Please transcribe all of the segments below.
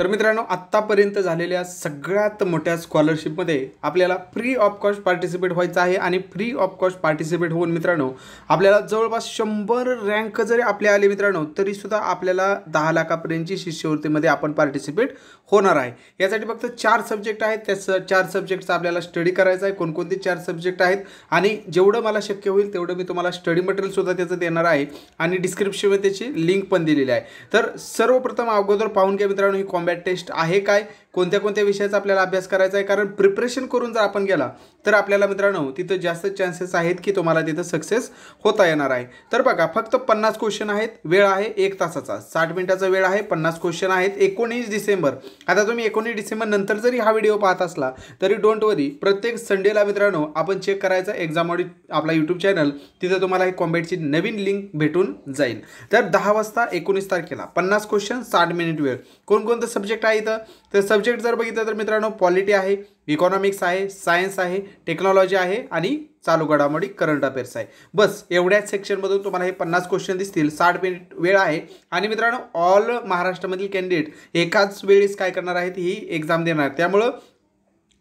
तर मित्रांनो आत्तापर्यंत झालेल्या सगळ्यात मोठ्या स्कॉलरशिपमध्ये आपल्याला फ्री ऑफ कॉस्ट पार्टिसिपेट व्हायचं आहे आणि फ्री ऑफ कॉस्ट पार्टिसिपेट होऊन मित्रांनो आपल्याला जवळपास शंभर रँक जरी आपले आले मित्रांनो तरीसुद्धा आपल्याला दहा लाखापर्यंतची शिष्यवृत्तीमध्ये आपण पार्टिसिपेट होणार आहे यासाठी फक्त चार सब्जेक्ट आहेत त्या चार सब्जेक्टचा आपल्याला स्टडी करायचा आहे कोणकोणते चार सब्जेक्ट आहेत आणि जेवढं मला शक्य होईल तेवढं मी तुम्हाला स्टडी मटेरियलसुद्धा त्याचं देणार आहे आणि डिस्क्रिप्शनमध्ये त्याची लिंक पण दिलेली आहे तर सर्वप्रथम अगोदर पाहून घ्या मित्रांनो ही कॉम कॉम्बॅट टेस्ट आहे काय कोणत्या कोणत्या विषयाचा आपल्याला अभ्यास करायचा आहे कारण प्रिपरेशन करून जर आपण गेला तर आपल्याला मित्रांनो तिथं जास्त चान्सेस आहेत की तुम्हाला तिथं सक्सेस होता येणार आहे तर बघा फक्त पन्नास क्वेश्चन आहेत वेळ आहे एक तासाचा साठ मिनिटाचा वेळ आहे पन्नास क्वेश्चन आहेत एकोणीस डिसेंबर आता तुम्ही एकोणीस डिसेंबर नंतर जरी हा व्हिडिओ पाहत असला तरी डोंट वरी प्रत्येक संडेला मित्रांनो आपण चेक करायचा एक्झाम ऑडिट आपला यूट्यूब चॅनल तिथं तुम्हाला ही कॉम्बेटची नवीन लिंक भेटून जाईल तर दहा वाजता एकोणीस तारखेला पन्नास क्वेश्चन साठ मिनिट वेळ कोणकोणतं सब्जेक्ट आहे इथं तर सब्जेक्ट सब्जेक्ट जर बघितलं तर मित्रांनो पॉलिटी आहे इकॉनॉमिक्स आहे सायन्स आहे टेक्नॉलॉजी आहे आणि चालू घडामोडी करंट अफेअर्स आहे बस एवढ्याच सेक्शनमधून तुम्हाला हे पन्नास क्वेश्चन दिसतील साठ मिनिट वेळ आहे आणि मित्रांनो ऑल महाराष्ट्रामधील कॅन्डिडेट एकाच वेळेस काय करणार आहेत ही एक्झाम देणार त्यामुळं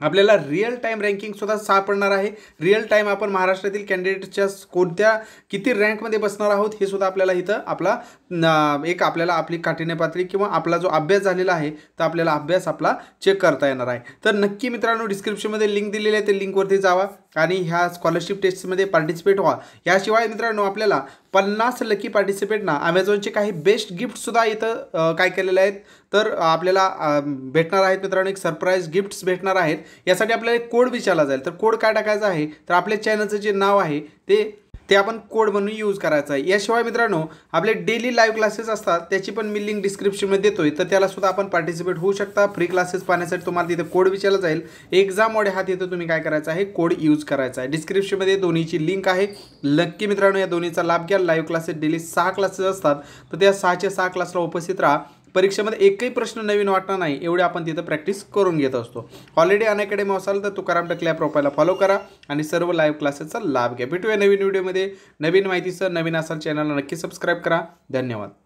आपल्याला रिअल टाईम रँकिंगसुद्धा सापडणार आहे रिअल टाईम आपण महाराष्ट्रातील कॅन्डिडेटच्या कोणत्या किती रँकमध्ये बसणार आहोत हे सुद्धा आपल्याला इथं आपला एक आपल्याला आपली काठिण्य पातळी किंवा आपला जो अभ्यास झालेला आहे तर आपल्याला अभ्यास आपला चेक करता येणार आहे तर नक्की मित्रांनो डिस्क्रिप्शनमध्ये लिंक दिलेली आहे ते लिंकवरती जावा आणि ह्या स्कॉलरशिप टेस्टमध्ये पार्टिसिपेट व्हा याशिवाय मित्रांनो आपल्याला पन्नास लकी पार्टिसिपेटना ॲमेझॉनचे काही बेस्ट गिफ्टसुद्धा इथं काय केलेले आहेत तर आपल्याला भेटणार आहेत मित्रांनो एक सरप्राईज गिफ्ट्स भेटणार आहेत यासाठी आपल्याला एक कोड विचारला जाईल तर कोड काय टाकायचा आहे तर आपल्या चॅनलचं जे नाव आहे ते ते आपण कोड म्हणून यूज करायचं आहे याशिवाय मित्रांनो आपले डेली लाईव्ह क्लासेस असतात त्याची पण मी लिंक डिस्क्रिप्शनमध्ये देतोय तर त्यालासुद्धा आपण पार्टिसिपेट होऊ शकता फ्री क्लासेस पाहण्यासाठी तुम्हाला तिथे कोड विचारला जाईल एक्झाम ओढे हा तिथे तुम्ही काय करायचं आहे कोड यूज करायचा आहे डिस्क्रिप्शनमध्ये दोन्हीची लिंक आहे नक्की मित्रांनो या दोन्हीचा लाभ घ्या लाईव्ह क्लासेस डेली सहा क्लासेस असतात तर त्या सहाच्या सहा क्लासला उपस्थित राहा परीक्षेमध्ये एकही प्रश्न नवीन वाटणार नाही एवढे आपण तिथं प्रॅक्टिस करून घेत असतो ऑलरेडी अन अकॅडमी असाल तर तुकाराम या प्रोफाईलला फॉलो करा आणि सर्व लाईव्ह क्लासेसचा लाभ घ्या भेटूया नवीन व्हिडिओमध्ये नवीन माहितीचं नवीन असाल चॅनलला नक्की सबस्क्राईब करा धन्यवाद